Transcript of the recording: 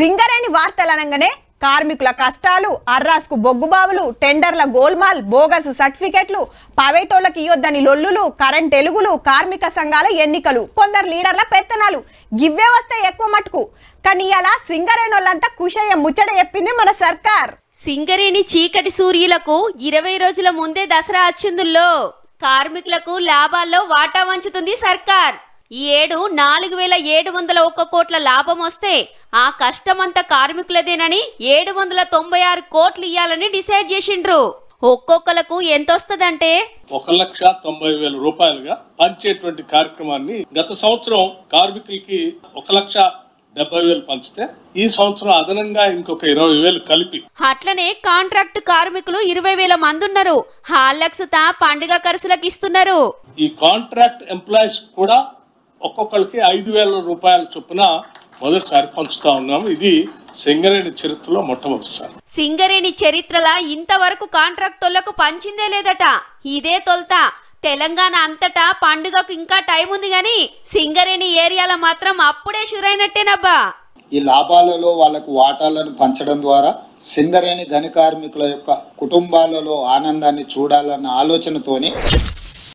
సింగరేణి వార్తలనంగానే కార్మికుల కష్టాలు అర్రాస్కు బొగ్గుబావులు టెండర్ల గోల్మాల్ బోగస్ సర్టిఫికెట్లు పవేటోళ్లకి ఇవ్వద్దని లొల్లులు కరెంట్ ఎలుగులు కార్మిక సంఘాల ఎన్నికలు కొందరు లీడర్ల పెత్తనాలు గివ్వే వస్తే ఎక్కువ మటుకు కానీ ఇలా సింగరేణోళ్ళంతా కుషయ్య ముచ్చట చెప్పింది మన సర్కార్ సింగరేణి చీకటి సూర్యులకు ఇరవై రోజుల ముందే దసరా అచ్చిందుల్లో కార్మికులకు లాభాల్లో వాటా వంచుతుంది సర్కార్ ఈ ఏడు నాలుగు వేల ఏడు వందల ఒక్క కోట్ల లాభం వస్తే ఆ కష్టమంతా కార్మికులదేనని ఏడు వందల తొంభై ఆరు కోట్లు ఇయ్యాలని డిసైడ్ చేసిండ్రు ఒక్కొక్కలకు ఎంత వస్తుందంటే ఒక లక్ష తొంభై వేల రూపాయలుగా పంచేటువంటి కార్యక్రమాన్ని గత సంవత్సరం కార్మికులకి ఒక లక్ష డెబ్బై వేలు పంచితే ఈ సంవత్సరం అదనంగా ఇంకొక ఇరవై వేలు కలిపి అట్లనే కాంట్రాక్ట్ కార్మికులు ఇరవై వేల మంది ఉన్నారు హాల్ తా పండుగ ఖర్చులకు ఇస్తున్నారు ఈ కాంట్రాక్ట్ ఎంప్లాయీస్ కూడా ఒక్కొక్కరికి ఐదు వేల రూపాయల చొప్పున మొదటిసారి పంచుతా ఉన్నాము ఇది సింగరేణి చరిత్రలో మొట్టమొదటిసారి సింగరేణి చరిత్రలా ఇంతవరకు కాంట్రాక్టర్లకు పంచిందే లేదట ఇదే తొలత తెలంగాణ అంతటా పండుగకు ఇంకా టైం ఉంది గాని సింగరేణి ఏరియాలో మాత్రం అప్పుడే షురైనట్టేనబ్బా ఈ లాభాలలో వాళ్ళకు వాటాలను పంచడం ద్వారా సింగరేణి ధని కార్మికుల యొక్క కుటుంబాలలో ఆనందాన్ని చూడాలన్న ఆలోచనతోనే